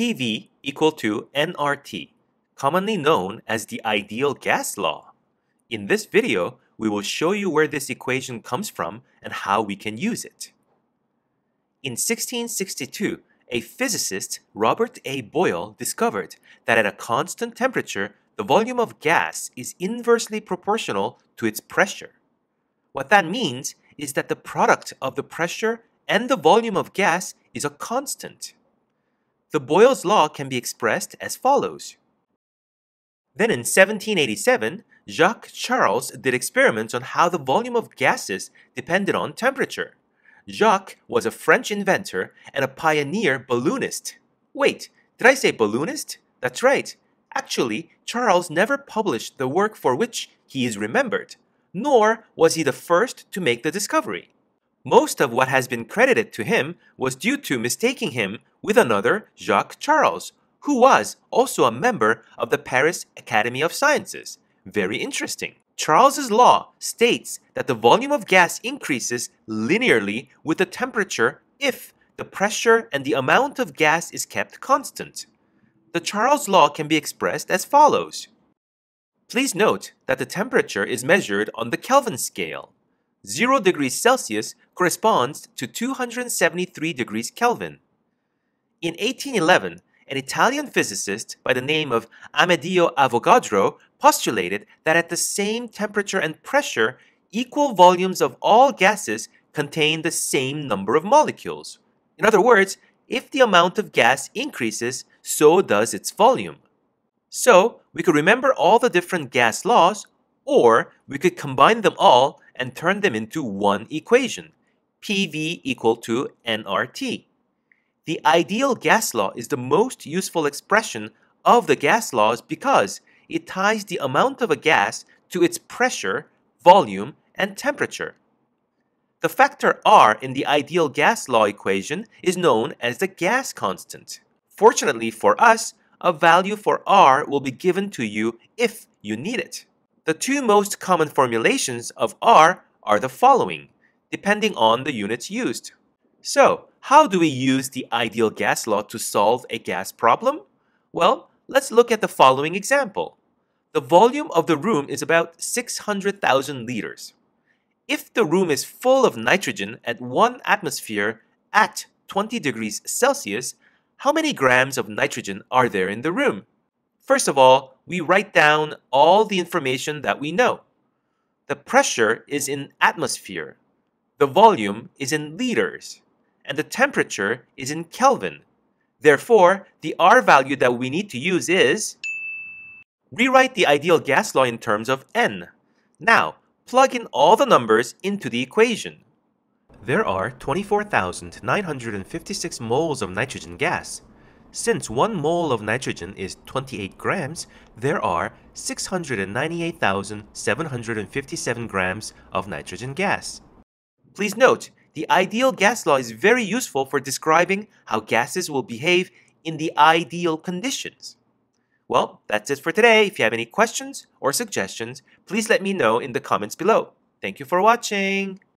PV equal to nRT, commonly known as the ideal gas law. In this video, we will show you where this equation comes from and how we can use it. In 1662, a physicist, Robert A. Boyle, discovered that at a constant temperature, the volume of gas is inversely proportional to its pressure. What that means is that the product of the pressure and the volume of gas is a constant. The Boyle's law can be expressed as follows. Then in 1787, Jacques Charles did experiments on how the volume of gases depended on temperature. Jacques was a French inventor and a pioneer balloonist. Wait, did I say balloonist? That's right. Actually, Charles never published the work for which he is remembered, nor was he the first to make the discovery. Most of what has been credited to him was due to mistaking him with another Jacques Charles, who was also a member of the Paris Academy of Sciences. Very interesting. Charles's law states that the volume of gas increases linearly with the temperature if the pressure and the amount of gas is kept constant. The Charles law can be expressed as follows. Please note that the temperature is measured on the Kelvin scale. 0 degrees Celsius corresponds to 273 degrees Kelvin. In 1811, an Italian physicist by the name of Amedeo Avogadro postulated that at the same temperature and pressure, equal volumes of all gases contain the same number of molecules. In other words, if the amount of gas increases, so does its volume. So, we could remember all the different gas laws, or we could combine them all and turn them into one equation, PV equal to nRT. The ideal gas law is the most useful expression of the gas laws because it ties the amount of a gas to its pressure, volume, and temperature. The factor R in the ideal gas law equation is known as the gas constant. Fortunately for us, a value for R will be given to you if you need it. The two most common formulations of R are the following, depending on the units used. So, how do we use the ideal gas law to solve a gas problem? Well, let's look at the following example. The volume of the room is about 600,000 liters. If the room is full of nitrogen at 1 atmosphere at 20 degrees Celsius, how many grams of nitrogen are there in the room? First of all, we write down all the information that we know. The pressure is in atmosphere, the volume is in liters, and the temperature is in Kelvin. Therefore, the R value that we need to use is Rewrite the ideal gas law in terms of N. Now, plug in all the numbers into the equation. There are 24,956 moles of nitrogen gas, since 1 mole of nitrogen is 28 grams, there are 698,757 grams of nitrogen gas. Please note, the ideal gas law is very useful for describing how gases will behave in the ideal conditions. Well, that's it for today. If you have any questions or suggestions, please let me know in the comments below. Thank you for watching!